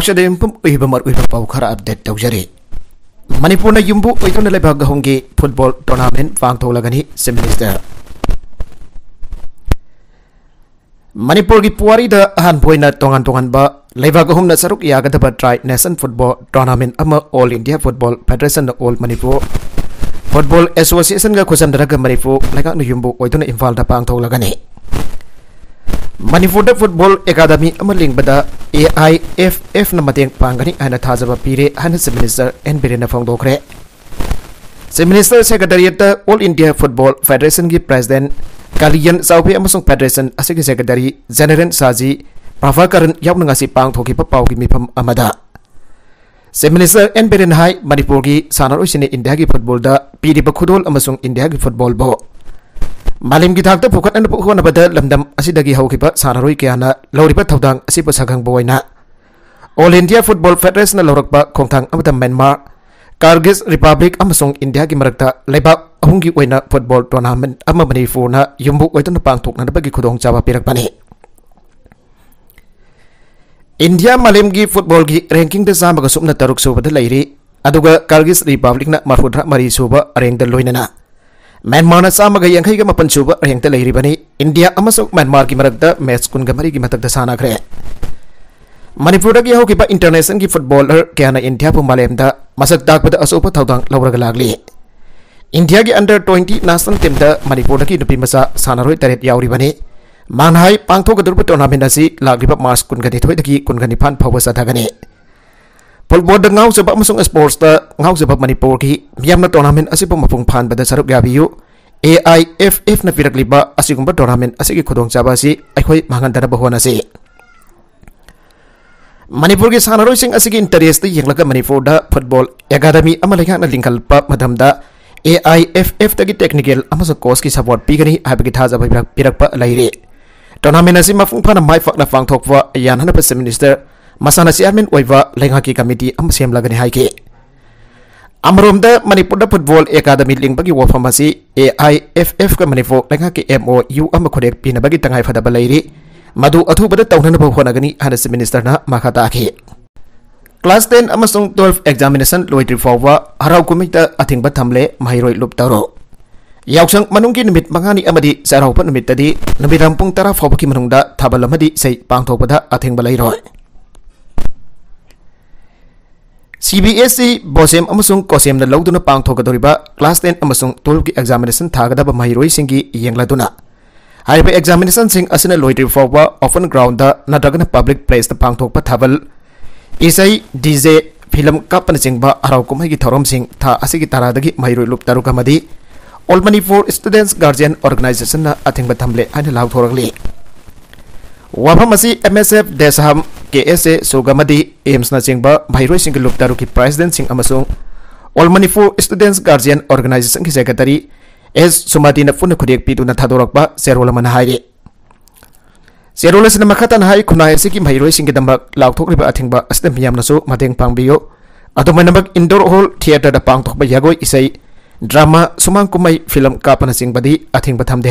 Baksha dem pum ih bemar ih bapau kara update tau jari. Manipur na yumbu ih tu nilai bagga hongi football tournament fang tau lagani seminister. Manipur gi puari da han puai na tongan tongan ba lai bagga hong na saruk iya gata batrai nesan football tournament ama all india football federation na all manipur. Football Association ga kusam daraga manipur lai kak na yumbu ih tu na infal da pang tau lagani. ꯃꯅꯤꯄꯨꯔꯗ football academy ꯑꯃ ꯂꯤꯡꯕꯗ ꯑꯦ I F ꯑꯦꯐꯅ ꯃꯇꯦꯡ ꯄꯥꯡꯒꯅꯤ ꯍꯥꯏꯅ ꯊꯥꯖꯕ ꯄꯤꯔꯦ ꯍꯥꯏꯅ chief minister N ꯕꯤꯔꯦꯟꯅ ꯐꯣꯡꯗꯣꯛꯈ꯭ꯔꯦ ꯆꯤꯞ ꯃꯤꯅꯤꯁꯇꯔ ꯁꯦꯀ꯭ꯔꯦꯇꯔꯤꯌꯦꯠꯇ ꯑꯣꯜ ꯏꯟꯗꯤꯌꯥ ꯐꯨꯠꯕꯣꯜ ꯐꯦꯗꯔꯦꯁꯟꯒꯤ ꯄ꯭ꯔꯁꯤꯗꯦꯟ ꯀꯥꯂꯤꯌꯟ ꯆꯥꯎꯕꯤ ꯑꯃꯁꯨꯡ ꯐꯦꯗꯔꯦꯁꯟ ꯑꯁꯤꯒꯤ ꯁꯦꯀ꯭ꯔꯦꯇꯔꯤ ꯖꯦꯅꯔꯦꯜ ꯁꯥꯖꯤ ꯄ꯭ꯔꯚꯥꯀꯔꯟ ꯌꯥꯎꯅ ꯉꯁꯤ ꯄꯥꯡꯊꯣꯛꯈꯤꯕ ꯄꯥꯎꯒꯤ ꯃꯤꯐꯝ ꯑꯃꯗ ꯆꯤꯞ ꯃꯤꯅꯤꯁꯇꯔ ꯑꯦꯟ ꯕꯤꯔꯦꯟ ꯍꯥꯏ ꯃꯅꯤꯄꯨꯔꯒꯤ ꯁꯥꯟꯅꯔꯣꯏꯁꯤꯡꯅ ꯏꯟꯗꯤꯌꯥꯒꯤ ꯐꯨꯠꯕꯣꯜꯗ ꯄꯤꯔꯤꯕ ꯈꯨꯗꯣꯜ ꯑꯃꯁꯨꯡ ꯏꯟꯗꯤꯌꯥꯒꯤ ꯐꯨꯠꯕꯣꯜꯕꯨ malim gi thakta phukhat an phukho na bada lamdam asida gi haukipa sararoi kya lori lauripa thodang asipa sagang na all india football federation na laurakpa khongthang amata myanmar kargis republic amasong india gi marakta leba ahung gi oina football tournament ama manipur na yumbu oitun pangtuk na bagi khudong pirak bani india malim gi football gi ranking da sama ga sumna taruk suba da lairi aduga kargis republic na marhudra mari suba areng da na म्यांमारना चामग यांखैग मपन सूब रेंगत लेरीबनी India Myanmar की मरद match कुनग मरी की मथक सानाग्रे मनपुर की होगी international की footballer क्या इंडिया पुमालेम मसक दाप अचौब थौदांग लौरग लागली इंडिया की under twenty national team Manipur की नुपी मचा सानरोय तरह मानाई मानहाई पांथोगदुरब टोर्नामेंट लाग मार्च कुनगनीथोद की कुनगनीफान फाव चथगनी ꯐꯨꯠꯕꯣꯜꯗ ꯉꯥꯎꯖꯕ ꯑꯃꯁꯨꯡ ꯁ꯭ꯄꯣꯔꯠꯁꯇ ꯉꯥꯎꯖꯕ ꯃꯅꯤꯄꯨꯔꯒꯤ ꯃꯤꯌꯥꯝꯅ ꯇꯣꯔꯅꯥꯃꯦꯟ ꯑꯁꯤꯕꯨ ꯃꯄꯨꯡ ꯐꯥꯍꯟꯕꯗ ꯁꯔꯨꯛ ꯌꯥꯕꯤꯌꯨ ꯑꯦ ꯑꯥꯏ ꯑꯦꯐ ꯑꯦꯐꯅ ꯄꯤꯔꯛꯂꯤꯕ ꯑꯁꯤꯒꯨꯝꯕ ꯇꯣꯔꯅꯥꯃꯦꯟ ꯑꯁꯤꯒꯤ ꯈꯨꯗꯣꯡꯆꯥꯕ ꯑꯁꯤ ꯑꯩꯈꯣꯏ ꯃꯥꯡꯍꯟꯗꯅꯕ ꯍꯣꯠꯅꯁꯤ ꯃꯅꯤꯄꯨꯔꯒꯤ ꯁꯥꯟꯅꯔꯣꯏꯁꯤꯡ ꯑꯁꯤꯒꯤ ꯏꯟꯇꯔꯦꯁꯇ ꯌꯦꯡꯂꯒ ꯃꯅꯤꯄꯨꯔꯗ ꯐꯨꯠꯕꯣꯜ ꯑꯦꯀꯥꯗꯃꯤ ꯑꯃ ꯂꯩꯉꯥꯛꯅ ꯂꯤꯡꯈꯠꯂꯛꯄ ꯃꯇꯝꯗ ꯑꯦ ꯑꯥꯏ ꯑꯦꯐ ꯑꯦꯐꯇꯒꯤ ꯇꯦꯛꯅꯤꯀꯦꯜ ꯑꯃꯁꯨꯡ ꯀꯣꯆꯀꯤ ꯁꯄꯣꯔꯠ ꯄꯤꯒꯅꯤ ꯍꯥꯏꯕꯒꯤ ꯊꯥꯖꯕ ꯄꯤꯔꯛꯄ ꯂꯩꯔꯤ ꯇꯣꯔꯅꯥꯃꯦꯟ ꯑꯁꯤ ꯃꯄꯨꯡ ꯐꯥꯅ ꯃꯥꯏ ꯄꯥꯛꯅ ꯄꯥꯡꯊꯣꯛꯄ ꯌꯥꯅꯅꯕ ꯆꯤꯞ ꯃꯤꯅꯤꯁꯇꯔ มาสานาเซียมนไว้ว่าเลงฮักกี้คอมมิตี้อัมเซียมลากันให้เกอัมรอมเดอมันอีปุ่นดับฟุตบอลเอกาดมิลิงบักกี้วอลฟอรมาซีเอไอเอฟเอฟกั็มันนีโฟเลงฮักกี้เอ็มโอยูอัมขุณเอกพีนบักกี้ตั้งไห้ฟาดบัลไลรีมาดูอัฐุบดัตต้าหนึ่งนับหัวหน้ากนี่ฮันส์มินิสเตอร์นะมาขัดตาเีคลาสเ1นอัมส่ง12เอ็กซามิเนิชันลอยทริฟอว์ว่าฮาราวคุมิตาอธิงบัตทำเล่มาฮิโร่ลูปตารอยาวชังมันุงกินมิดบังานีอเมดีเซราอุปนิมิดตตดีนบิรัมปุงตาราฟอบกิมนุษดาทับลมดีใส่ปางทอกดาอธิงบลยรอย CBSE ꯕꯣꯁꯦꯝ ꯑꯃꯁꯨꯡ ꯀꯣꯁꯦꯝꯅ ꯂꯧꯗꯨꯅ ꯄꯥꯡꯊꯣꯛꯀꯗꯧꯔꯤꯕ ꯀ꯭ꯂꯥꯁ ꯇꯦꯟ ꯑꯃꯁꯨꯡ ꯇꯨꯌꯦꯜꯕꯀꯤ ꯑꯦꯛꯖꯥꯃꯤꯅꯦꯁꯟ ꯊꯥꯒꯗꯕ ꯃꯍꯩꯔꯣꯏꯁꯤꯡꯒꯤ ꯌꯦꯡꯂꯗꯨꯅ ꯍꯥꯏꯔꯤꯕ ꯑꯦꯛꯖꯥꯃꯤꯅꯦꯁꯟꯁꯤꯡ ꯑꯁꯤꯅ ꯂꯣꯏꯗ꯭ꯔꯤꯕ ꯐꯥꯎꯕ ꯑꯣꯄꯟ ꯒ꯭ꯔꯥꯎꯟꯗ ꯅꯠꯇ꯭ꯔꯒꯅ ꯄꯕ꯭ꯂꯤꯛ ꯄ꯭ꯂꯦꯁꯇ ꯄꯥꯡꯊꯣꯛꯄ ꯊꯥꯕꯜ ꯏꯁꯩ ꯗꯤꯖꯦ ꯐꯤꯂꯝ ꯀꯥꯞꯄꯅꯆꯤꯡꯕ ꯍꯔꯥꯎ ꯀꯨꯝꯍꯩꯒꯤ ꯊꯧꯔꯝꯁꯤꯡ ꯊꯥ ꯑꯁꯤꯒꯤ ꯇꯔꯥꯗꯒꯤ ꯃꯍꯩꯔꯣꯏ ꯂꯨꯞ ꯇꯔꯨꯛ ꯑꯃꯗꯤ ꯑꯣꯜ ꯃꯅꯤꯄꯨꯔ ꯁ꯭ꯇꯨꯗꯦꯟꯠꯁ ꯒꯥꯔꯖꯤꯌꯟ ꯑꯣꯔꯒꯅꯥꯏꯖꯦꯁꯟꯅ ꯑꯊꯤꯡꯕ ꯊꯝꯂꯦ ꯍꯥꯏꯅ ꯂꯥꯎꯊꯣꯔꯛꯂꯤ ꯋꯥꯐꯝ ꯑꯁꯤ ꯑꯦꯝ ꯑꯦꯁ ꯑꯦꯐ ꯗꯦꯁꯍꯝ KSA Sogamadi Aims na jingba bhairoi sing lup daru ki sing Amazon, All Manipur Students Guardian Organization ki secretary S Sumati na funa khudiek pitu na thadorak ba serola man haire Serola sin makata na hai khuna ese ki bhairoi sing damba lauk thokri ba athing ba astem yam na mateng pang biyo Ato man namak indoor hall theater da pang thok ba isai drama sumang kumai film ka pana sing badi athing ba tham de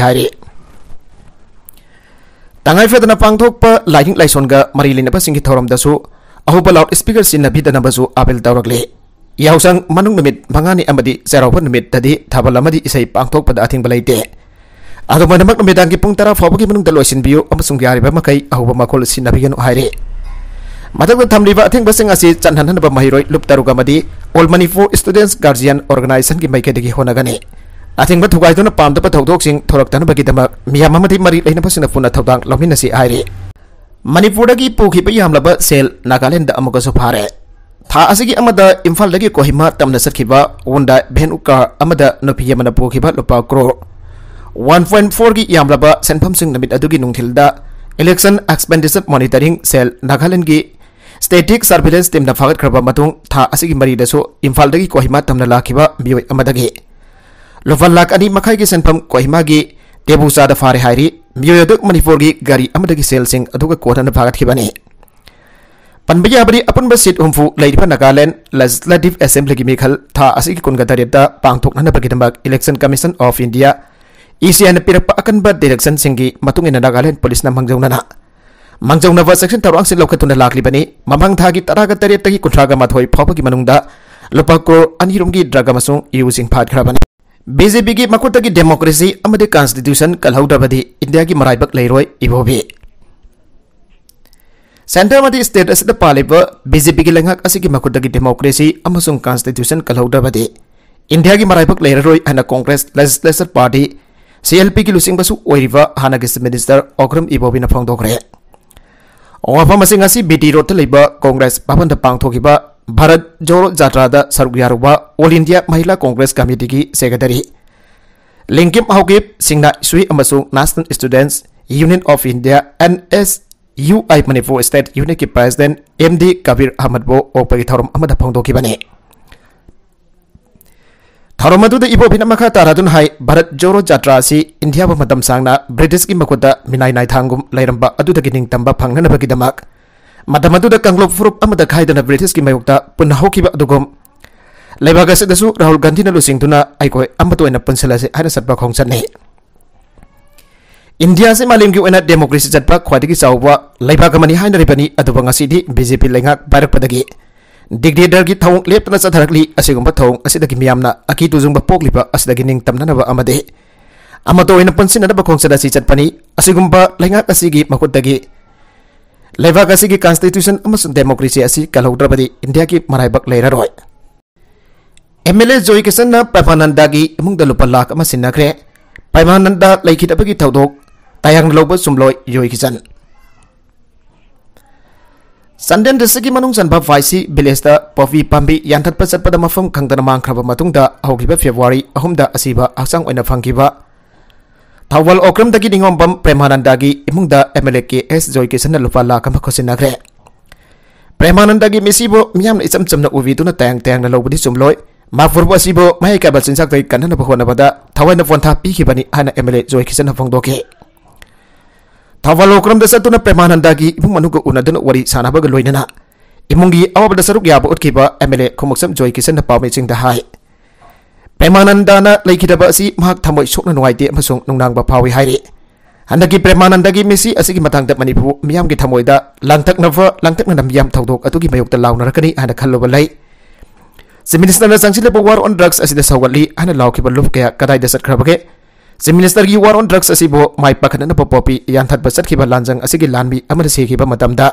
Tangai fe dana pang tok pa lighting light on ga mari lina pa singi dasu. Aku pa speaker sin na bida na basu apel le. Ya usang manung namit mangani amadi zero pun namit tadi tabal amadi isai pang tok pa ating balai te. Aho pa namak namit angki pung tara fobagi manung dalo sin biu amasung giari pa makai aho pa makol sin na bigan Mata ko tam liba ating basing asi chan hanhan mahiroi lup taruga madi. All money students guardian organization ki maike digi honagane. ꯑꯊꯤꯡꯕ ꯊꯨꯒꯥꯏꯗꯨꯅ पाद ꯊꯧꯗꯣꯛꯁꯤꯡ मरी ꯃꯤꯌꯥꯝ मनपुर ꯃꯔꯤ ꯂꯩꯅꯕꯁꯤꯡꯅ ꯄꯨꯟꯅ ꯊꯧꯗꯥꯡ ꯂꯧꯃꯤꯟꯅꯁꯤ फारे था इम्फाल लगी कोहिमा तम सखिबा भेन भेनुका अमदा नोपी यमना लुपा क्रो वन पॉइंट यामलाबा सेनफम सिंग election expenditure monitoring cell Nagaland static surveillance team ना फागत था मरीद इम्फाल कोहिमा तम लाख मियोय ꯂꯨꯄꯥ ꯂꯥꯈ ꯑꯅꯤ ꯃꯈꯥꯏꯒꯤ ꯁꯦꯟꯐꯝ ꯀꯣꯍꯤꯃꯥꯒꯤ ꯇꯦꯕꯨꯆꯥꯗ ꯐꯥꯔꯦ ꯍꯥꯏꯔꯤ ꯃꯤꯑꯣꯏ ꯑꯗꯨ ꯃꯅꯤꯄꯨꯔꯒꯤ ꯒꯥꯔꯤ ꯑꯃꯗꯒꯤ ꯁꯦꯜꯁꯤꯡ ꯑꯗꯨꯒ ꯀꯣꯟꯅꯅ ꯐꯥꯒꯠꯈꯤꯕꯅꯤ ꯄꯟꯕ ꯌꯥꯕꯗꯤ ꯑꯄꯨꯟꯕ ꯁꯤꯠ ꯍꯨꯝꯐꯨ ꯂꯩꯔꯤꯕ ꯅꯥꯒꯥꯂꯦꯟ ꯂꯦꯖꯤꯁꯂꯦꯇꯤꯚ ꯑꯦꯁꯦꯝꯕ꯭ꯂꯤꯒꯤ ꯃꯤꯈꯜ ꯊꯥ ꯑꯁꯤꯒꯤ ꯀꯨꯟꯒ ꯇꯔꯦꯠꯇ ꯄꯥꯡꯊꯣꯛꯅꯅꯕꯒꯤꯗꯃꯛ ꯏꯂꯦꯛꯁꯟ ꯀꯃꯤꯁꯟ ꯑꯣꯐ ꯏꯟꯗꯤꯌꯥ ꯏꯁꯤꯑꯥꯏꯅ ꯄꯤꯔꯛꯄ ꯑꯀꯟꯕ ꯗꯤꯔꯦꯛꯁꯟꯁꯤꯡꯒꯤ ꯃꯇꯨꯡꯏꯟꯅ ꯅꯥꯒꯥꯂꯦꯟ ꯄꯨꯂꯤꯁꯅ ꯃꯥꯡꯖꯧꯅꯅ ꯃꯥꯡꯖꯧꯅꯕ ꯁꯦꯛꯁꯟ ꯊꯧꯔꯥꯡꯁꯤꯡ ꯂꯧꯈꯠꯇꯨꯅ ꯂꯥꯛꯂꯤꯕꯅꯤ ꯃꯃꯥꯡ ꯊꯥꯒꯤ ꯇꯔꯥꯒ ꯇꯔꯦꯠꯇꯒꯤ ꯀꯨꯟꯊ꯭ꯔꯥꯒ ꯃꯥꯊꯣꯏ ꯐꯥꯎꯕꯒꯤ ꯃꯅꯨꯡꯗ ꯂꯨꯄꯥ ꯀ꯭ꯔꯣꯔ ꯑꯅꯤꯔꯣꯝꯒꯤ ꯗ꯭ꯔꯒ ꯑꯃꯁꯨꯡ ꯏꯌꯨꯁꯤꯡ ꯐꯥꯠꯈ꯭ꯔꯕꯅꯤ बीजेपी की मकुट की डेमोक्रेसी कंस्टिट्यूशन कलौदी इंडिया की मराब लेर इभोबी सेंटर में स्टेट अद पाव बीजेपी की लंगा अगर मकुट की डेमोक्रेसी कंस्टिट्यूशन कलौदी इंडिया की मराब लेर Congress legislature party C L P की लुसंग हाँ की मनीस्टर ओग्रम इभोबी फोदे वफम बी टी रोड लेब कांग्रेस भवन पाथ भारत जोड़ो जात्रा सरुक यारुबा all India Mahila Congress committee की सेक्रेटरी लिंगिम हौगिप सिंह सुई national students union of India N S U I Manipur state union की president M D Kabir Ahmad बो ओपगी थौरम अमद फोंदोगिबने थौरम अदुद इबोबिन भारत जोरो जात्रा से इंडिया ब मतम ब्रिटिश की मकुद Minai नाइथांगुम लेरब अदुदगी निंगतंबा फंगनबगिदमक Madam itu dah kanglop furup amat dah kahit dengan British kini mayukta pun hau kibak dugum. Lebih agak sedesu Rahul Gandhi nalu sing tuna aikoi amat tuh enak pensela se hanya serba kongsan nih. India se malim kiu enak demokrasi serba kuat lagi sahwa. Lebih agak mani hanya ribani atau bangasi di BJP lengak barak pada gigi. Digdi dar gi thong lep tana sa tharak li ase gumba thong ase dagi miyam na aki tu zung ba pok lipa ase dagi ning tam nana ba amade. Amato ina ena sin nana ba kong sa dasi chat pani ase gumba lengak ase gi makut dagi. Lebak asik constitution amasun demokrasi asik kalau udah pada India ki marai bak layar roy. MLA Joy Kishan na Paimananda ki emung dalupan lak amasin nakre. Paimananda laiki tapi ki tau dok tayang lobo sumloy Joy Kishan. Sandian desa ki manung sanbab vaisi bilesta pofi pambi yang terpesat pada mafum kang dana matung da ahogiba Februari ahum da asiba asang wena fangkiba tawal okram dagi ningom bam dagi imung da mla ke s joy ke sana lupa la kam khosin nagre misi bo miyam na icham chamna uvi tuna tang tang na lobudi chumloi ma furbo sibo mai ka bal sinsak tai kanana bo khona bada thawai na fon tha pi ki bani ana mla joy ke sana phang doke thawal okram da satuna dagi imung manu ko unadan wari sana ba ga loinana imung gi awab da saruk ya ba utkiba mla khomok sam joy ke sana pa me ching da hai प्रेमानंदना लेखिदब असि महक थमोय सोखना नुवाइते अमसोंग नोंनांगबा फावि हाइरि हनदगी प्रेमानंदगी मिसि असि मतंगद मणिपुर मियामगि थमोयदा लांथकनब लांथकनदा मियाम थौदोक अतुगी मयोगता लावनरकनि हन खल्लोब लै ꯁꯤꯃꯤꯅꯤꯁꯇꯔꯅ ꯆꯪꯁꯤꯜꯂꯤꯕ war ꯑꯣꯟ drugs ꯑꯁꯤꯗ ꯁꯧꯒꯠꯂꯤ ꯍꯥꯏꯅ ꯂꯥꯎꯈꯤꯕ ꯂꯨꯞ ꯀꯌꯥ ꯀꯗꯥꯏꯗ ꯆꯠꯈ꯭ꯔꯕꯒꯦ ꯁꯤꯃꯤꯅꯤꯁꯇꯔꯒꯤ war ꯑꯣꯟ drugs ꯑꯁꯤꯕꯨ ꯃꯥꯏ ꯄꯥꯈꯠꯅꯅꯕ ꯄꯣꯄꯤ ꯌꯥꯟꯊꯠꯄ ꯆꯠꯈꯤꯕ ꯂꯥꯟꯖꯪ ꯑꯁꯤꯒꯤ ꯂꯥꯟꯃꯤ ꯑꯃꯅ ꯁꯤꯈꯤꯕ ꯃꯇꯝꯗ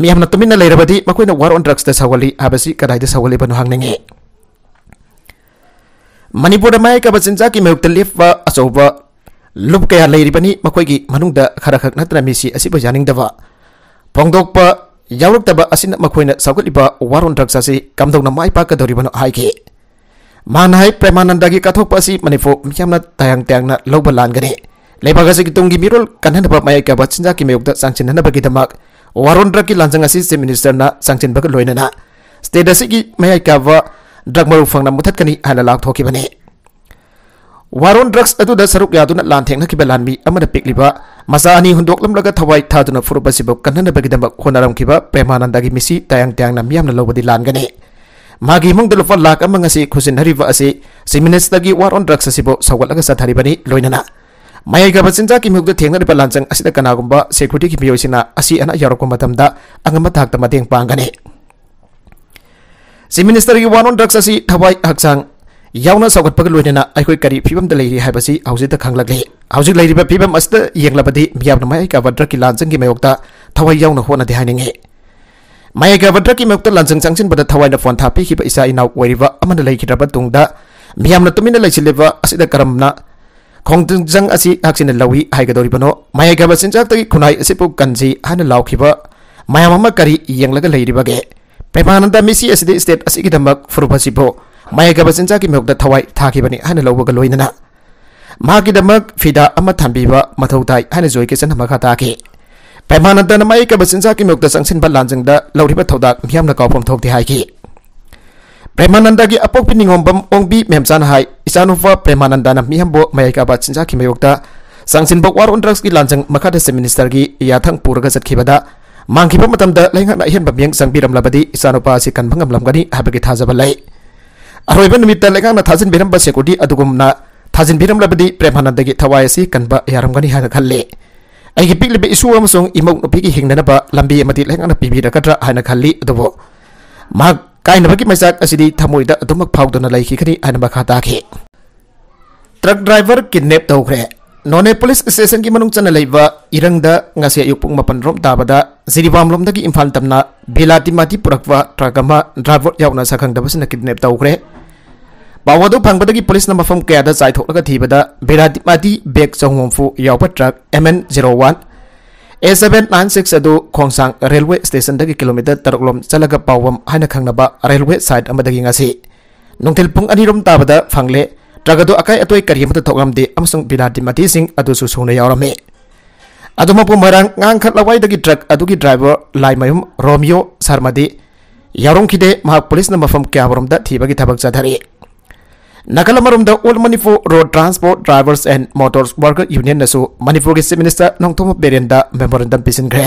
ꯃꯤꯌꯥꯝꯅ ꯇꯨꯃꯤꯟꯅ ꯂꯩꯔꯕꯗꯤ ꯃꯈꯣꯏꯅ ꯋꯥꯔ ꯑꯣꯟ ꯗ꯭ꯔꯒꯁꯇ ꯁꯧꯒꯠꯂꯤ ꯍꯥꯏꯕꯁꯤ ꯀꯗꯥꯏꯗ ꯁꯧꯒꯠꯂꯤꯕꯅꯣ ꯍꯪꯅꯤꯡꯉꯤ मणिपुर चिंजा की मयुक्त लेप अचौब लुप क्या लेरिबनि मखोइगि मनुंगद खरखक नत्र मिसि असिब यानिंगदब फोंगदोकप यावरक्तब असिन मखोइन सौगलिबा वारोन ड्रग्ससि कमदौन प्रेमानंद की हाइगे मानहाइ प्रेमानन्दगि कथोप असि मणिपुर मियामना तयांग तयांग न लौब लानगने लेबाग असि तुंगि मिरोल कनहनब मयाइका मचिन्जाकि मयुक्त सांचिनहनबगि दमक वारोन ड्रगकि लांजंग असि चीफ मिनीस्टर सांचिनबग लोनना स्टेट असि मयाइकावा drug maru fang namu tat kani hana lak thoki bane. Waron drugs adu da saruk yadu na lanteng na kibe lanmi ama na pik liba. Masa ani hunduk lam laga thawai ta du na furu basi bok kan hana bagi damak kiba premanan dagi misi tayang tayang nam yam na lau badi lan gane. Magi mung dalu fal lak ama kusin hari va asi si minis dagi waron drugs asi bok sawal laga sat hari bani loina na. Maya ga basin ta kimi hukda tengna ripa lanceng asi da gumba security kimi yoi sina asi ana yaro kumba tamda ꯃꯤꯅꯤꯁꯇꯔꯒꯤ war on drugs ꯑꯁꯤ ꯊꯋꯥꯏ ꯍꯛꯆꯥꯡ ꯌꯥꯎꯅ ꯁꯧꯒꯠꯄꯒ ꯂꯣꯏꯅꯅ ꯑꯩꯈꯣꯏ ꯀꯔꯤ ꯐꯤꯕꯝꯗ ꯂꯩꯔꯤ ꯍꯥꯏꯕꯁꯤ ꯍꯧꯖꯤꯛꯇ ꯈꯪꯂꯛꯂꯤ ꯍꯧꯖꯤꯛ ꯂꯩꯔꯤꯕ ꯐꯤꯕꯝ ꯑꯁꯤꯗ ꯌꯦꯡꯂꯕꯗꯤ ꯃꯤꯌꯥꯝꯅ ꯃꯌꯥꯏ ꯀꯥꯕ ꯗ꯭ꯔꯒꯀꯤ ꯂꯥꯟꯖꯪꯒꯤ ꯃꯥꯌꯣꯛꯇ ꯊꯋꯥꯏ ꯌꯥꯎꯅ ꯍꯣꯠꯅꯗꯦ ꯍꯥꯏꯅꯤꯡꯉꯤ ꯃꯌꯥꯏ ꯀꯥꯕ ꯗ꯭ꯔꯒꯀꯤ ꯃꯥꯌꯣꯛꯇ ꯂꯥꯟꯖꯪ ꯆꯪꯁꯤꯟꯕꯗ ꯊꯋꯥꯏꯅ ꯐꯣꯟ ꯊꯥꯄꯤꯈꯤꯕ ꯏꯆꯥ ꯏꯅꯥꯎ ꯑꯣꯏꯔꯤꯕ ꯑꯃꯅ ꯂꯩꯈꯤꯗ꯭ꯔꯕ ꯇꯨꯡꯗ ꯃꯤꯌꯥꯝꯅ ꯇꯨꯃꯤꯟꯅ ꯂꯩꯁꯤꯜꯂꯤꯕ ꯑꯁꯤꯗ ꯀꯔꯝꯅ ꯈꯣꯡꯖꯪ ꯑꯁꯤ ꯍꯛꯁꯤꯅ ꯂꯧꯏ ꯍꯥꯏꯒꯗꯧꯔꯤꯕꯅꯣ ꯃꯌꯥꯏ ꯀꯥꯕ ꯆꯤꯟꯖꯥꯛꯇꯒꯤ ꯈꯨꯟꯅꯥꯏ ꯑꯁꯤꯕꯨ ꯀꯟꯖꯤ ꯍꯥꯏꯅ ꯂꯥꯎꯈꯤꯕ ꯃꯌꯥꯝ ꯑꯃ ꯀꯔꯤ ꯌꯦꯡꯂꯒ ꯂꯩꯔꯤꯕꯒꯦ पेमानंद मीसी स्टेट अगम फुरुब मैग चेचा की मौत थवाई था लौबगदम फीदा थाब है जो किचन ता पेमानंद मैग चेचा की मौत चंसन लाजिंग थौदाम कौफे प्रेमानंद की अपोप निगोबम ओंबी मेमचा इचानुप प्रेमानंद मीबो मैग चेचा की मौत चंसन वारोन ड्रग्स की लाजिंग मखद से मिनीस्टर की याथंग पुर चतब mangki pa bắt tâm đã lấy ngã sang biram labadi là pa si kan băng ngầm làm cái đi na thà biram bi đầm là thawai si căn băng yaram cái đi hai ai isu am imau nó bị ba lambi bi mà na lấy ngã là bị bị đã cắt ra hai cái lệ đâu bộ mà cái nó cái máy sạc khata truck driver kidnap tàu None Police Station ki manung chana leiwa irangda ngase ayuk pung mapan rom ta bada ziribam lom dagi imphal tam tamna belati mati purakwa tragama driver yauna sakhang dabas na kidnap ta ukre bawado phang badagi police na mafam kya da chai thok laga thi bada belati mati bag chongom fu yawpa truck MN01 A796 adu khongsang railway station dagi kilometer taroklom chalaga pawam haina ba railway side amadagi ngase nongthel pung anirom ta bada phangle ꯇ꯭ꯔꯒꯗꯨ ꯑꯀꯥꯏ ꯑꯇꯣꯏ ꯀꯔꯤ ꯑꯃꯠꯇ ꯊꯣꯛꯂꯝꯗꯦ ꯑꯃꯁꯨꯡ ꯕꯤꯂꯥꯗꯤ ꯃꯇꯤꯁꯤꯡ ꯑꯗꯨꯁꯨ ꯁꯨꯅ ꯌꯥꯎꯔꯝꯃꯤ ꯑꯗꯨꯃꯛꯄꯨ ꯃꯔꯥꯡ ꯉꯥꯡꯈꯠꯂꯋꯥꯏꯗꯒꯤ truck ꯑꯗꯨꯒꯤ driver ꯂꯥꯏꯃꯌꯨꯝ ꯔꯣꯃꯤꯌꯣ ꯁꯔꯃꯗꯤ ꯌꯥꯎꯔꯝꯈꯤꯗꯦ ꯃꯍꯥꯛ ꯄꯨꯂꯤꯁꯅ ꯃꯐꯝ ꯀꯌꯥꯃꯔꯣꯝꯗ ꯊꯤꯕꯒꯤ ꯊꯕꯛ ꯆꯠꯊꯔꯤ ꯅꯥꯀꯜ ꯑꯃꯔꯣꯝꯗ all Manipur road transport drivers and motors worker ꯌꯨꯅꯤꯌꯟꯅꯁꯨ ꯃꯅꯤꯄꯨꯔꯒꯤ ꯆꯤꯞ ꯃꯤꯅꯤꯁꯇꯔ ꯅꯣꯡꯊꯣꯝꯕ ꯕꯤꯔꯦꯟꯗ ꯃꯦꯃꯣꯔꯦꯟꯗꯝ ꯄꯤꯁꯤꯟꯈ꯭ꯔꯦ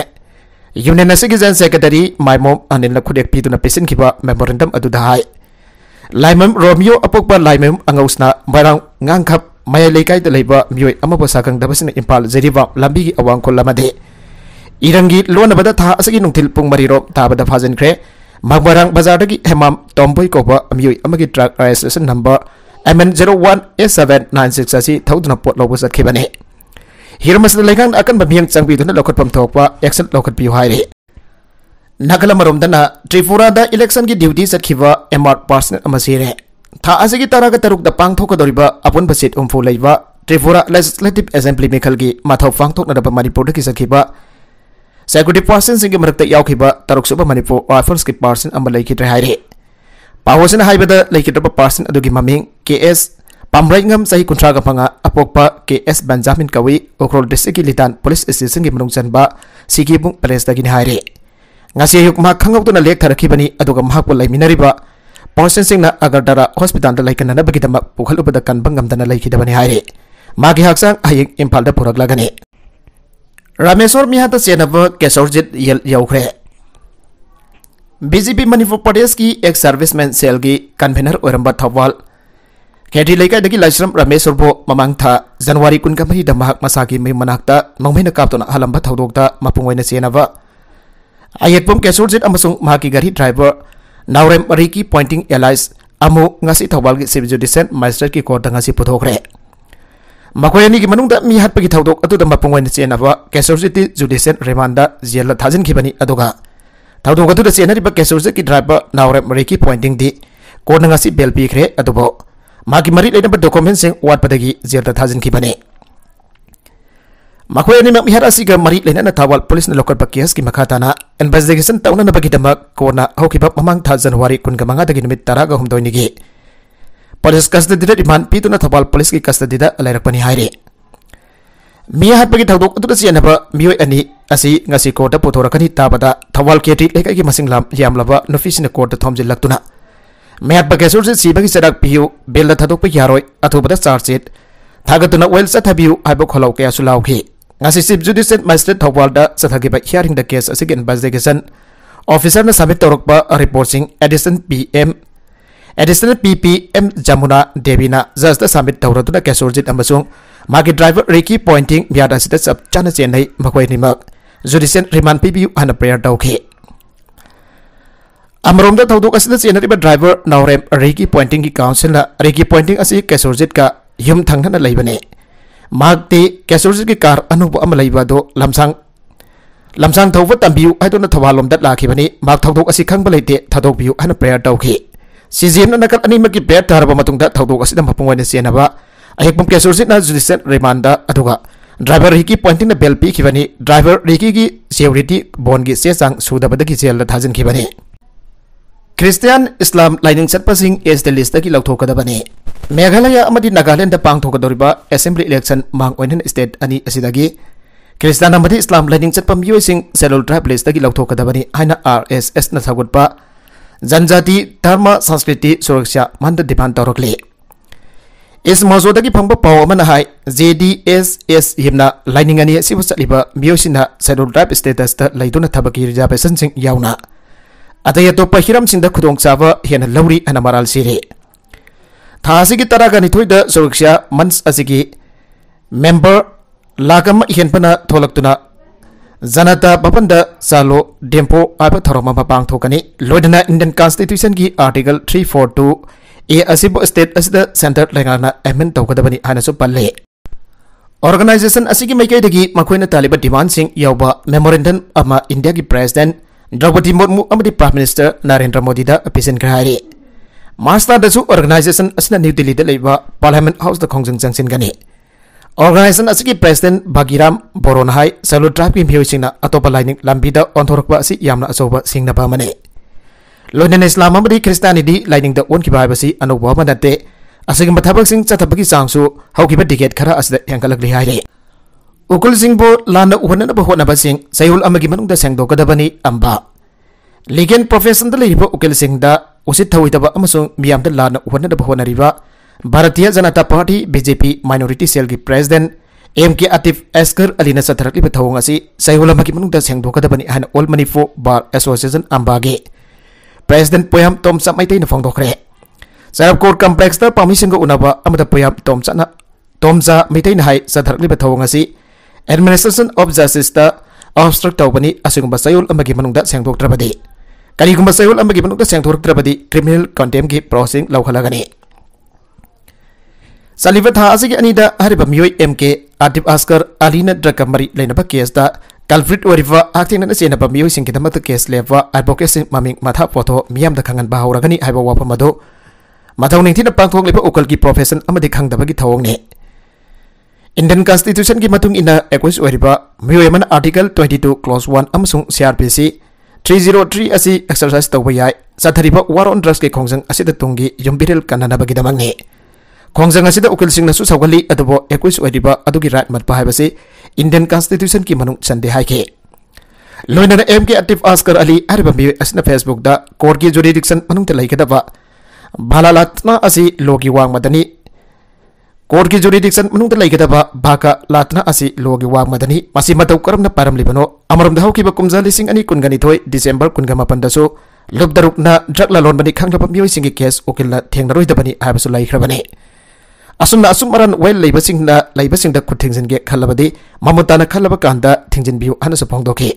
ꯌꯨꯅꯤꯌꯟ ꯑꯁꯤꯒꯤ ꯖꯦꯟ ꯁꯦꯀ꯭ꯔꯦꯇꯔꯤ ꯃꯥꯏꯃꯣꯝ ꯑꯅꯤꯜꯅ ꯈꯨꯗꯦꯛ ꯄꯤꯗꯨꯅ ꯄꯤꯁꯤꯟꯈꯤꯕ ꯃꯦꯃꯣꯔꯦꯟꯗꯝ ꯑꯗꯨꯗ ꯍꯥꯏ Lai laimam romeo apokpa Barang Ngang marang ngangkhap maya lekai te leiba mioi amapa sakang dabasina impal jeriwa lambi gi awang kol lamade irangi lona bada tha asagi nungthil pung mari ro ta bada phajan khre magmarang bazar dagi hemam tomboi koba mioi amagi truck registration number mn 01a796 asi thaudna pot lobo sakhibane hiramas legang akan bamhyang changbi duna lokhat pam thokwa action lokhat piu haire नकलमरम Tripura election की duty चत M R personnel से थागे तरह तरुक पांधद अपुन seat हमफू लेव Tripura legislative assembly मेखल की मौ पांधब मनपुर की चतव सेक्यूटिव पार्सन की मरक्त तरुकसुब मनपुर वाइफल की पार्सन लेखिद्रे पाहोद्रब पार्सन की ममें के एस पम्रैम चाह कंथ्रा फंग अपोप के एस बंजामिन कौी उख्रोल डिस्ट्रिक की लिटान पुलिस स्टेशन की मूंग चल सिगी पलेसदी है ngasi ayuk mak khangok tuna lek tharakhi bani aduga mak pol lai minari ba पॉन्सन सिंह अगरदारा हॉस्पिटल लेकिन पुखलुबद कनबदन लेखीदने मागी हक्चांग हयें इम्फाल पुरगलगने रामेश्वर मिहात चेनब केशवजीत यौरे बीजेपी मणिपुर प्रदेश की एक सर्विसमैन सेल की कन्वेनर ओरब थवाल खेडी लेकाई लाइसम रमेश्वर बो ममांग था जनवरी कुनकमरीद मसा की मई मनाक्ता नौमेन काप्तना हलंब थौदोक्ता मपुंग चेनब ꯑꯌꯦꯛꯄꯝ ꯀꯦꯁꯣꯔꯖꯤꯠ ꯑꯃꯁꯨꯡ ꯃꯍꯥꯛꯀꯤ ꯒꯥꯔꯤ ꯗ꯭ꯔꯥꯏꯚꯔ ꯅꯥꯎꯔꯦꯝ ꯃꯔꯤꯒꯤ ꯄꯣꯏꯟꯇꯤꯡ ꯑꯦꯂꯥꯏꯟꯁ ꯑꯃꯨ ꯉꯁꯤ ꯊꯧꯕꯥꯜꯒꯤ ꯁꯤꯚ ꯖꯨꯗꯤꯁꯤꯌꯦꯜ ꯃꯦꯖꯤꯁꯇ꯭ꯔꯦꯠꯀꯤ ꯀꯣꯔꯠꯇ ꯉꯁꯤ ꯄꯨꯊꯣꯛꯈ꯭ꯔꯦ ꯃꯈꯣꯏ ꯑꯅꯤꯒꯤ ꯃꯅꯨꯡꯗ ꯃꯤ ꯍꯥꯠꯄꯒꯤ ꯊꯧꯗꯣꯛ ꯑꯗꯨꯗ ꯃꯄꯨꯡ ꯑꯣꯏꯅ ꯆꯦꯟꯅꯕ ꯀꯦꯁꯣꯔꯖꯤꯠꯇꯤ ꯖꯨꯗꯤꯁꯤꯌꯦꯜ ꯔꯤꯃꯥꯟꯗ ꯖꯦꯜꯗ ꯊꯥꯖꯤꯟꯈꯤꯕꯅꯤ ꯑꯗꯨꯒ ꯊꯧꯗꯣꯛ ꯑꯗꯨꯗ ꯆꯦꯟꯅꯔꯤꯕ ꯀꯦꯁꯣꯔꯖꯤꯠꯀꯤ ꯗ꯭ꯔꯥꯏꯚꯔ ꯅꯥꯎꯔꯦꯝ ꯃꯔꯤꯒꯤ ꯄꯣꯏꯟꯇꯤꯡꯗꯤ ꯀꯣꯔꯠꯅ ꯉꯁꯤ ꯕꯦꯜ ꯄꯤꯈ꯭ꯔꯦ ꯑꯗꯨꯕꯨ ꯃꯥꯒꯤ ꯃꯔꯤ ꯂꯩꯅꯕ ꯗꯣꯀꯨꯃꯦꯟꯁꯤꯡ ꯋꯥꯠꯄꯗꯒꯤ ꯖꯦꯜꯗ ꯊꯥꯖꯤꯟꯈꯤꯕꯅꯤ ꯃꯈꯣꯏꯅꯤꯃꯛ ꯃꯤꯍꯔꯥꯁꯤꯒ ꯃꯔꯤ ꯂꯩꯅꯅ ꯊꯧꯕꯥꯜ ꯄꯨꯂꯤꯁꯅ ꯂꯧꯈꯠꯄ ꯀꯦꯁꯀꯤ ꯃꯈꯥꯇꯥꯅ ꯏꯟꯚꯦꯁꯇꯤꯒꯦꯁꯟ ꯇꯧꯅꯅꯕꯒꯤꯗꯃꯛ ꯀꯣꯟꯅ ꯍꯧꯈꯤꯕ ꯃꯃꯥꯡ ꯊꯥ ꯖꯅꯋꯥꯔꯤ ꯀꯨꯟꯒ ꯃꯉꯥꯗꯒꯤ ꯅꯨꯃꯤꯠ ꯇꯔꯥꯒ ꯍꯨꯝꯗꯣꯏꯅꯤꯒꯤ ꯄꯨꯂꯤꯁ ꯀꯁꯇꯗꯤꯗ ꯔꯤꯃꯥꯟ ꯄꯤꯗꯨꯅ ꯊꯧꯕꯥꯜ ꯄꯨꯂꯤꯁꯀꯤ ꯀꯁꯇꯗꯤꯗ ꯂꯩꯔꯛꯄꯅꯤ ꯍꯥꯏꯔꯤ ꯃꯤ ꯍꯥꯠꯄꯒꯤ ꯊꯧꯗꯣꯛ ꯑꯗꯨꯗ ꯆꯦꯟꯅꯕ ꯃꯤꯑꯣꯏ ꯑꯅꯤ ꯑꯁꯤ ꯉꯁꯤ ꯀꯣꯔꯠꯇ ꯄꯨꯊꯣꯔꯛꯀꯅꯤ ꯇꯥꯕꯗ ꯊꯧꯕꯥꯜ ꯀꯦꯇ꯭ꯔꯤ ꯂꯩꯀꯥꯏꯒꯤ ꯃꯁꯤꯡ ꯂꯥꯝ ꯌꯥꯝꯂꯕ ꯅꯨꯄꯤꯁꯤꯡꯅ ꯀꯣꯔꯠꯇ ꯊꯣꯝꯖꯤꯜꯂꯛꯇꯨꯅ ꯃꯍꯥꯛꯄ ꯀꯦꯁꯣꯔꯁꯤ ꯁꯤꯕꯒꯤ ꯆꯩꯔꯥꯛ ꯄꯤꯌꯨ ꯕꯤꯜꯗ ꯊꯥꯗꯣꯛꯄ ꯌꯥꯔꯣꯏ ꯑꯊꯨꯕꯗ ꯆꯥꯔꯖꯁꯤꯠ ꯊꯥꯒꯠꯇꯨꯅ ꯋꯦꯜ ꯆꯠꯊꯕꯤꯌꯨ ꯍꯥꯏꯕ ꯈꯣꯜꯂꯥꯎ ꯀꯌꯥꯁꯨ ꯂꯥꯎꯈꯤ ngasi chief judicial magistrate thawal da sathagiba hearing the case asigen investigation officer na sabit torokpa report sing addition pm additional ppm jamuna devina judge da submit thawratuna case urgent amasung magi driver ricky pointing biada sita sab chana chenai makoi nimak judicial remand pbu hana prayer dauke अमरोम थौदों चेनब driver Naorem रेगी pointing की council रेगी pointing Kaisorjit का यूम थंगने मागते कैसोर्स की कार अनुबो लमसंग लमसंग थव तमु थवालोम लाखने माग थौद अ खबलते थदौ हम प्रेयर तौखे सिजेम नकल अनेम की पेयर तरबद मपूंगे चेनब अहेपुम कैसोरजीत जुडिशल रिमांड ड्राइवर रेहि की पॉइंटिंग बेल पीबनी ड्राइवर रिकी की सेवरीटी बोन की चे चांग सूदबदेल थाजनखिबनी ꯈ꯭ꯔꯤꯁꯇꯤꯌꯥꯟ ꯏꯁꯂꯥꯝ ꯂꯥꯏꯅꯤꯡ ꯆꯠꯄꯁꯤꯡ ꯑꯦꯁ ꯗꯦꯂꯤꯁꯇꯒꯤ ꯂꯧꯊꯣꯛꯀꯗꯕꯅꯤ ꯃꯦꯘꯥꯂꯌꯥ ꯑꯃꯗꯤ ꯅꯥꯒꯥꯂꯦꯟꯗ ꯄꯥꯡꯊꯣꯛꯀꯗꯧꯔꯤꯕ ꯑꯦꯁꯦꯝꯕ꯭ꯂꯤ ꯏꯂꯦꯛꯁꯟ ꯃꯥꯡ ꯑꯣꯏꯅꯅ ꯏꯁꯇꯦꯠ ꯑꯅꯤ ꯑꯁꯤꯗꯒꯤ ꯈ꯭ꯔꯤꯁꯇꯤꯌꯥꯟ ꯑꯃꯗꯤ ꯏꯁꯂꯥꯝ ꯂꯥꯏꯅꯤꯡ ꯆꯠꯄ ꯃꯤꯑꯣꯏꯁꯤꯡ ꯁꯦꯂꯨꯜ ꯇ꯭ꯔꯥꯏꯕ ꯂꯤꯁꯇꯒꯤ ꯂꯧꯊꯣꯛꯀꯗꯕꯅꯤ ꯍꯥꯏꯅ ꯑꯥꯔ ꯑꯦꯁ ꯑꯦꯁꯅ ꯁꯧꯒꯠꯄ जनजाति धर्म संस्कृति सुरक्षा मंद डिफान तौरले इस मौजूदगी फंग पाव है जे डी एस एस यम लाइनिंग चलीब मियोसीना सेडूल ड्राइव स्टेटस लेना थब की रिजर्वेशन ꯑꯇꯩ ꯑꯇꯣꯞꯄ ꯍꯤꯔꯝꯁꯤꯡꯗ ꯈꯨꯗꯣꯡꯆꯥꯕ ꯍꯦꯟꯅ ꯂꯧꯔꯤ ꯍꯥꯏꯅ ꯃꯔꯥꯜ ꯁꯤꯔꯤ ꯊꯥ ꯑꯁꯤꯒꯤ ꯇꯔꯥꯒ ꯅꯤꯊꯣꯏꯗ ꯁꯣꯔꯛꯁꯤꯌꯥ ꯃꯟꯁ ꯑꯁꯤꯒꯤ ꯃꯦꯝꯕꯔ ꯂꯥꯛ ꯑꯃ ꯍꯦꯟꯕꯅ ꯊꯣꯛꯂꯛꯇꯨꯅ ꯖꯅꯇꯥ ꯚꯕꯟꯗ ꯆꯥꯂꯣ ꯗꯦꯝꯄꯣ ꯍꯥꯏꯕ ꯊꯧꯔꯝ ꯑꯃ ꯄꯥꯡꯊꯣꯛꯀꯅꯤ ꯂꯣꯏꯅꯅ ꯏꯟꯗꯤꯌꯟ ꯀꯟꯁꯇꯤꯇ꯭ꯌꯨꯁꯟꯒꯤ article three four two A ꯑꯁꯤꯕꯨ ꯁ꯭ꯇꯦꯠ ꯑꯁꯤꯗ ꯁꯦꯟꯇꯔ ꯂꯩꯉꯥꯛꯅ ꯑꯦꯗꯃꯤꯟ ꯇꯧꯒꯗꯕꯅꯤ ꯍꯥꯏꯅꯁꯨ ꯄꯜꯂꯤ ꯑꯣꯔꯒꯅꯥꯏꯖꯦꯁꯟ ꯑꯁꯤꯒꯤ ꯃꯥꯏꯀꯩꯗꯒꯤ ꯃꯈꯣꯏꯅ ꯇꯥꯜꯂꯤꯕ ꯗꯤꯃꯥꯟꯁꯤꯡ ꯌꯥꯎꯕ ꯃꯦꯃꯣꯔꯦꯟꯗꯝ ꯑꯃ ꯏꯟꯗꯤꯌꯥꯒꯤ president Draupadi Murmu amdi Prime Minister Narendra Modi da apisen kahari. master da su organization asna new delhi da leba parliament house da khongjang changsin gani organization asiki president bagiram boronhai salu traffic mhiu singna atopa lining lambi da onthorokba si yamna asoba singna ba mane loinen islam amri Kristani di lining da on kibai basi anoba manate asigi mathabak sing chathabaki changsu haukiba ticket khara yang yangalak lihai Ukul singbo lana uhana na bahwa na basing sayul amagi manung da sang do kada bani amba. Legend profession da lehipo ukul sing da usit tawi taba amasung miam da lana uhana na bahwa na riba. Bharatiya Janata Party BJP Minority selgi Gi President MK Atif Asker Ali na satarak lipa tawo ngasi sayul amagi manung da sang do kada bani ahana Old Manifo Bar Association amba ge. President Poyam Tom Samaita ina fong dokre. Sarap kor kompleks da pamisin unaba amata Poyam Tom Samaita. Tomza mitai nahai satarak lipa tawo ngasi administration of justice ta obstruct tawbani asugumba sayul amagi manungda sengthok trabadi karigumba sayul amagi manungda sengthok trabadi criminal condemn gi processing lauhalagani saliva tha asigi anida hariba miyoi mk adib askar alina drakamari leinaba case ta culprit oriva acting na sena ba miyoi singki damat case lewa advocacy maming matha photo miyam da khangan ba hauragani haiba wapamado mathau ning thina pangthok lepa ukal gi profession amadi khangdabagi thawong ne Indian constitution की मतुंग इना aqueous वरिबा मियोय मन article 22 clause 1 अमसुंग CrPC 303 असी exercise तोबयाय साथरिबा war on drugs के खोंगजंग असी दतुंगी यमबिरल कनना बगिदमंगे खोंगजंग असी द उकिल सिंह नसु सगली अदबो एक्विस वरिबा अदुगी राइट मत पाहायबसे इंडियन कंस्टिट्यूशन की मनुंग संदे हायके लोइनर एम के अतिफ आस्कर अली अरबा मियोय असना फेसबुक द कोर्ट की ज्यूरिडिक्शन मनुंग तलाइकेदबा भालालात्ना असी लोगी वांग Madani Korki jurisdiction menung telai kita ba baka latna asi logi wa madani masih matau karam na param libano amaram dahau ki bakum zali sing ani kun gani toy desember kun gama pandaso lub daruk na drag la lon bani kang dapat miwi singi kes okil la tiang naruh dapani habisul lai krabani asum na asum maran wel lai basing na lai basing da kut tingzin ge kalabadi mamutana kalabak kanda tingzin biu anu sepong doki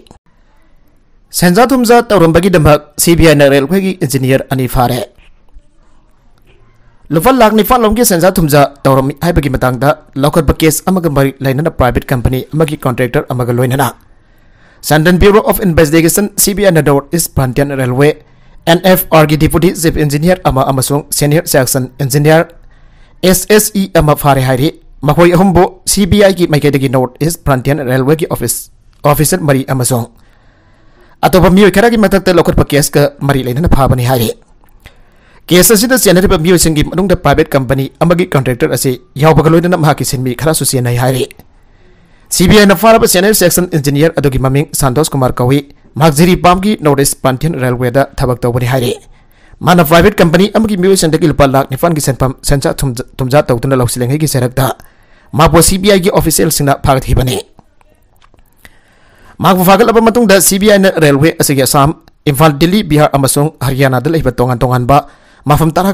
senza tumza taurum bagi dembak cbi na railway engineer ani fare लुफल lakh ने फालों के संजात हम जा तौर में है बगी मतांग दा locker बकेस अमग मरी लाइन ना प्राइवेट कंपनी अमग की कॉन्ट्रैक्टर अमग लोई ना central bureau of investigation CBI ने डॉट इस प्रांतियन रेलवे एनएफआर की डिप्टी जिप इंजीनियर अम अमसुंग सीनियर सेक्शन इंजीनियर एसएसई अम फारे हायरी मखोई अहम बो सीबीआई की मैके दगी नोट इस प्रांतियन रेलवे की ऑफिस ऑफिसर मरी अमसुंग अतोब मियो खरा की मदद ते लॉकर पकेस का मरी लेने ना फाबनी हायरी केस असिद चेनरिब मियोइसिंगी प्राइवेट कंपनी अमगी कॉन्ट्रैक्टर असे यावबगा लोइदना महाकी सिनमी खरा सुसियन हायरे सीबीआई न फारब सेनियर सेक्शन इंजीनियर अदोगी ममिंग संतोष कुमार कौी मागजिरी पामगी नॉर्थ ईस्ट पांथियन रेलवे दा थबक तोबनी माना प्राइवेट कंपनी अमगी लुप लुपा लाख निफान की सेनपम सेंचा थुमजा थुमजा तौतुना की सेरकदा मापो सीबीआई की ऑफिशियल सिंगा फागत हिबने मागबो फागल अब मतुंगदा सीबीआई न रेलवे असे असम इम्फाल दिल्ली बिहार हरियाणा दा लेबा तोंगान तोंगान बा मफम तरह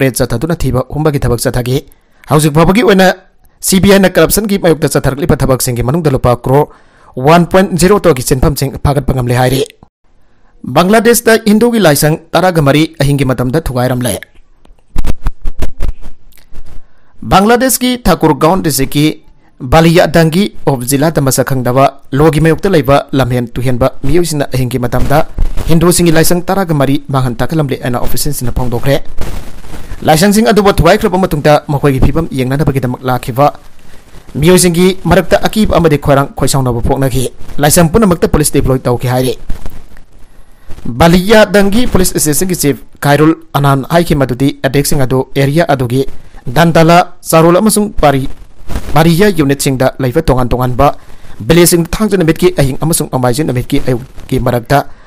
रेड चतना थी हम की थब चे हजिक सी बी आई करपन की मयुक्त चतर थी मूंग लुप crore one point zero two की चिंफम फागटे है बंगलादेश हिंदू की लाइस तरह अहिंग थुगैरमे बंगलादेश की ठाकुर गांव डिस्ट्रिक की बालिया दंगी जिला दम लो की मयुक्त लेब लमें तुहब मयोसी अहिंग hindu singi laisang tara ga mari mahan ta kalam le ana office sin phong do khre laisang sing adu wat thwai khrop amatung ta makoi gi phibam yeng na bagi damak la khiwa miyo singi marak ta akib amade khorang khoisang na bu phok na khi laisang pun makta police deploy tau ki haire baliya dangi police station ki chief kairul anan hai ki madudi adek sing adu area adu gi dandala sarul amasung pari bariya unit sing da laifa tongan tongan ba bele sing thang jan met ki ahing amasung amai jan met ki ayu ki marak ta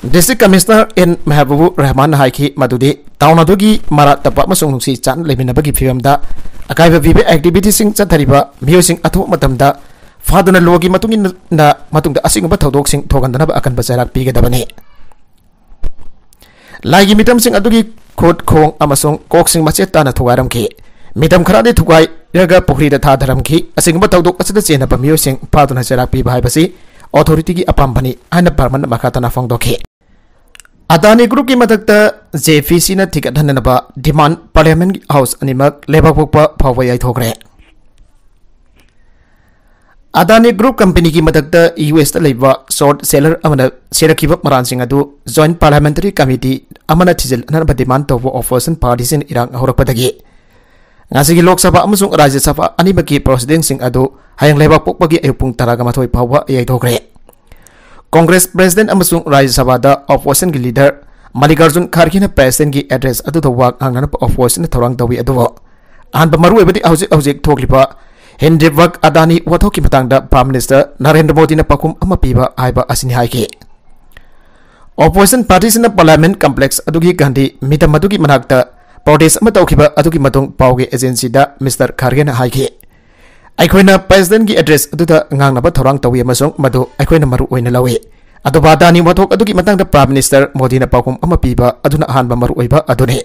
district commissioner in mahabubu rahman hai ki madudi town adugi mara tapa masung si chan lemina bagi phiam da akai bhi activity sing cha thariba mio sing athu matam da faduna logi matung na matung da asing ba thodok sing thogan dana ba akan ba jarak pi da bani lagi mitam sing adugi khot ama amasung kok sing ma cheta na thugaram ki mitam khara Di thugai yaga pokhri da tha dharam ki asing ba thodok asa da chena ba mio sing faduna jarak pi bhai basi authority ki apam bani ana parman makata na phong do Adani Group ki madak ta JVC na ticket dhan na ba demand parliament house ani mak lebak bok pa phawai ai thokre. Adani Group company ki madak ta US ta leba short seller amana serakiba maran singa du joint parliamentary committee amana tizel na ba demand to wo offers and parties in Iran horak padagi. Ngasi ki Lok Sabha amusung Rajya Sabha ani mak ki proceeding sing adu hayang lebak bok pa ki ayupung taraga matoi phawai ai thokre. Congress president राज्य सभादा opposition की leader Mallikarjun खड़गे ने की address अदुद वाक हांगन opposition थौरांग तौई अदुव अहन मरु एबदी अदानी वथो की मतंग प्राइम मिनिस्टर नरेंद्र मोदी ने पखुम अमा पीबा पार्टी से पार्लियामेंट कंप्लेक्स अदुगी गांधी मितम अदुगी मनाक्ता प्रोटेस्ट अमा एजेंसी दा मिस्टर खड़गे ने ꯑꯩꯈꯣꯏꯅ ꯄ꯭ꯔꯁꯤꯗꯦꯟꯒꯤ ꯑꯦꯗ꯭ꯔꯦꯁ ꯑꯗꯨꯗ ꯉꯥꯡꯅꯕ ꯊꯧꯔꯥꯡ ꯇꯧꯏ ꯑꯃꯁꯨꯡ ꯃꯗꯨ ꯑꯩꯈꯣꯏꯅ ꯃꯔꯨ ꯑꯣꯏꯅ ꯂꯧꯏ ꯑꯗꯨꯕꯨ ꯑꯗꯥꯅꯤ ꯋꯥꯊꯣꯛ ꯑꯗꯨꯒꯤ ꯃꯇꯥꯡꯗ ꯄ꯭ꯔꯥꯏꯝ ꯃꯤꯅꯤꯁꯇꯔ ꯃꯣꯗꯤꯅ ꯄꯥꯎꯈꯨꯝ ꯑꯃ ꯄꯤꯕ ꯑꯗꯨꯅ ꯑꯍꯥꯟꯕ ꯃꯔꯨꯑꯣꯏꯕ ꯑꯗꯨꯅꯤ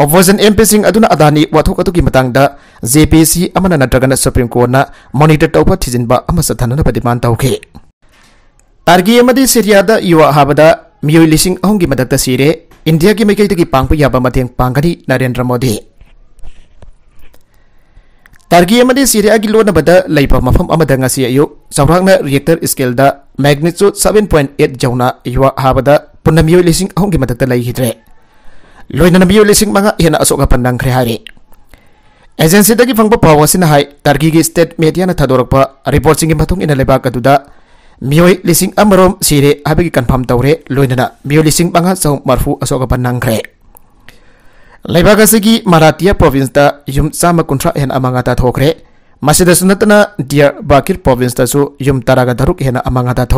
ꯑꯣꯄꯣꯖꯤꯁꯟ ꯑꯦꯝ ꯄꯤꯁꯤꯡ ꯑꯗꯨꯅ ꯑꯗꯥꯅꯤ ꯋꯥꯊꯣꯛ ꯑꯗꯨꯒꯤ ꯃꯇꯥꯡꯗ ꯖꯦ ꯄꯤ ꯁꯤ ꯑꯃꯅ ꯅꯠꯇ꯭ꯔꯒꯅ ꯁꯨꯄ꯭ꯔꯤꯝ ꯀꯣꯔꯠꯅ ꯃꯣꯅꯤꯇꯔ ꯇꯧꯕ ꯊꯤꯖꯤꯟꯕ ꯑꯃ ꯆꯠꯊꯅꯅꯕ ꯗꯤꯃꯥꯟ ꯇꯧꯈꯤ ꯇꯥꯔꯒꯤ ꯑꯃꯗꯤ ꯁꯤꯔꯤꯌꯥꯗ ꯌꯨꯋꯥ ꯍꯥꯕꯗ ꯃꯤꯑꯣꯏ ꯂꯤꯁꯤꯡ ꯑꯍꯨꯝꯒꯤ ꯃꯊꯛꯇ ꯁꯤꯔꯦ ꯏꯟꯗꯤꯌꯥꯒꯤ ꯃꯥꯏꯀꯩꯗꯒꯤ ꯄꯥꯡꯕ ꯌꯥꯕ ꯃꯇꯦꯡ ꯄꯥꯡꯒꯅꯤ Narendra Modi Targi amade siri agi lona bada laipa mafam amada ngasi ayo. Sawrangna reactor iskel da magnitude 7.8 jauna iwa habada punna miyo lesing ahong gimata da lai hidre. Loina na miyo lesing manga iya na aso ka pandang kri hari. Agency dagi fangpa pawa sina hai targi gi state media na tadorok pa report singi matung ina lepa ka duda. Miyo lesing amarom siri habi gi kan pam tau re loina na miyo lesing manga sa marfu aso ka pandang kri. Lebaga segi Maratia Province ta yum sama kontra hen amangata ta thokre. Masih dasunat dia bakir Province ta yom yum taraga daruk hen amangata ta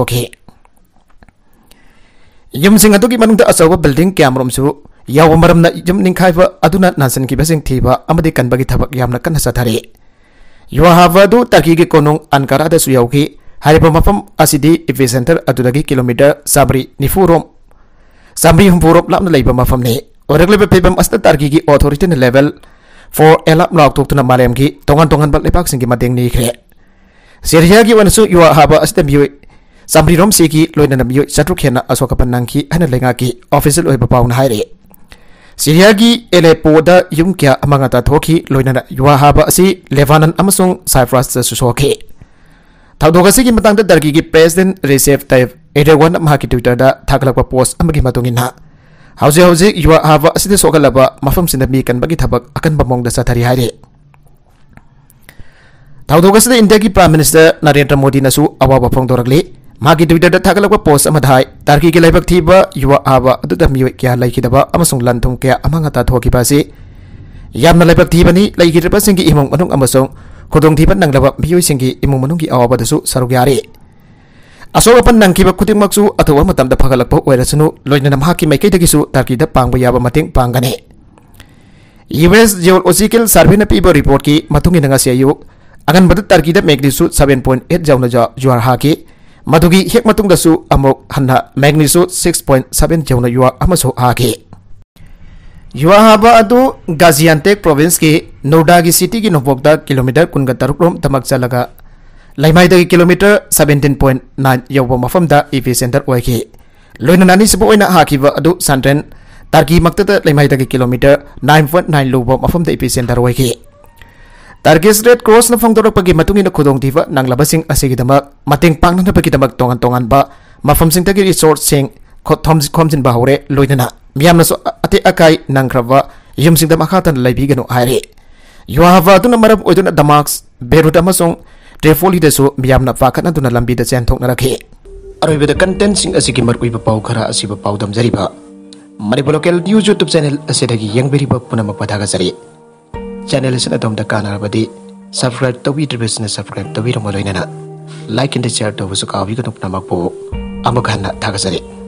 Yom singa tuki ki manung ta asawa building kiamrom so yau marumna yom yum ningkai ba aduna nasen ki basing tiba amadi bagi thabak yam na kan hasatare. Yuwa taki ki konung ankara ta ki hari pemafam asidi event center aduna kilometer sabri nifurum. Sabri nifurom lam na lebaga mafam nih. Orang pe pebam asta targi gi authority na level for elap lok tok tuna malem gi tongan tongan bat lepak sing gi madeng ni kre seria haba asta mi samri rom se gi loina nam yu chatruk hena asoka panang ki hana lenga ki official oi papaw na haire seria gi ele poda yum kya amanga thoki loina na yu haba asi lebanon amasung cyprus su soke ꯊꯧꯗꯣꯛ ꯃꯇꯥꯡꯗ ꯇꯔꯀꯤꯒꯤ reserve Recep Tayyip Erdogan ꯑꯃꯍꯥꯛꯀꯤ ꯇ꯭ꯋꯤꯇꯔꯗ ꯊꯥꯒꯠꯂꯛꯄ post ꯑꯃꯒꯤ ꯃꯇꯨꯡ ꯏꯟꯅ Hauze hauze iwa hava sida soka laba mafam sinda mi kan bagi tabak akan bamong dasa tari hari. Tahu tahu kasida India ki Prime Minister Narendra Modi nasu awa bapong dorak le. Magi duita dat thakala kwa pos amad hai. Tarki ki laibak tiba iwa hava adu da miwe kia laiki daba amasung lantung kia amang ata thua ki pasi. Yam na laibak tiba ni laiki daba singgi imong manung amasung. Kodong tiba nang laba miwe singgi imong manung ki awa badasu sarugyari. Tiba असौ अपन नंखिब खुदिमक्सु अथवा मतमद फगलक्प ओइरसनु लोइनन महाकि मैकैदगिसु तार्किद पांगब याब मतें पांगने US geological सर्वे ने पीब report की मतुंग इन ngasi ayu agan bad tarki da magnitude 7.8 jauna ja juar ha ki madugi hek matung da su amok hanna 6.7 jauna yuar amaso ha ki युवा हाब अदु गाजियांतेक province की नोडा की सिटी की नोबोगदा किलोमीटर कुनगा तरुकरोम दमक चलगा Laimai dari kilometer 17.9 yang memafam da EV Center Oike. Loina nani sebu oina hakiwa adu santren targi maktata laimai dari kilometer 9.9 lubo mafam da EV Center Oike. Targis Red Cross na fang dorok pagi matungi na kudong diva nang labasing asigidamak mating pang na pagidamak tongan-tongan ba mafam sing tagi resort sing kot thoms komsin bahore loina na. Miam na so ati akai nang krawa yum sing damakatan laibi gano aire. Yuahava adu na marab oidu na damaks beru masong Trefoli desu miyam na fakat na tuna lambi da sen tok na rakhe. Aroi beda konten sing asiki mar kui bapau kara asi bapau dam zari ba. Mari bolo kel news youtube channel asi dagi yang beri bap puna ma padaga zari. Channel asi na dom da kana rabadi. Subscribe to be the business subscribe to be the model Like and share to be suka wika tuk na ma po. Amo kana taga zari.